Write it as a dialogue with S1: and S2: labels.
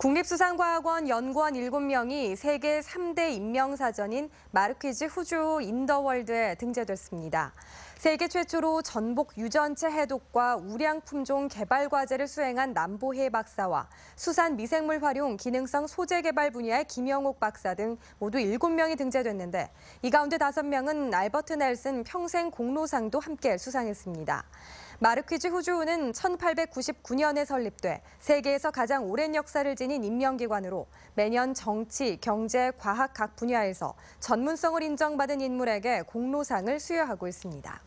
S1: 국립수산과학원 연구원 7명이 세계 3대 인명사전인 마르퀴즈 후주 인더월드에 등재됐습니다. 세계 최초로 전복 유전체 해독과 우량 품종 개발 과제를 수행한 남보혜 박사와 수산 미생물 활용 기능성 소재 개발 분야의 김영옥 박사 등 모두 7명이 등재됐는데 이 가운데 5명은 알버트 넬슨 평생 공로상도 함께 수상했습니다. 마르퀴즈 후주우는 1899년에 설립돼 세계에서 가장 오랜 역사를 지닌 인명기관으로 매년 정치, 경제, 과학 각 분야에서 전문성을 인정받은 인물에게 공로상을 수여하고 있습니다.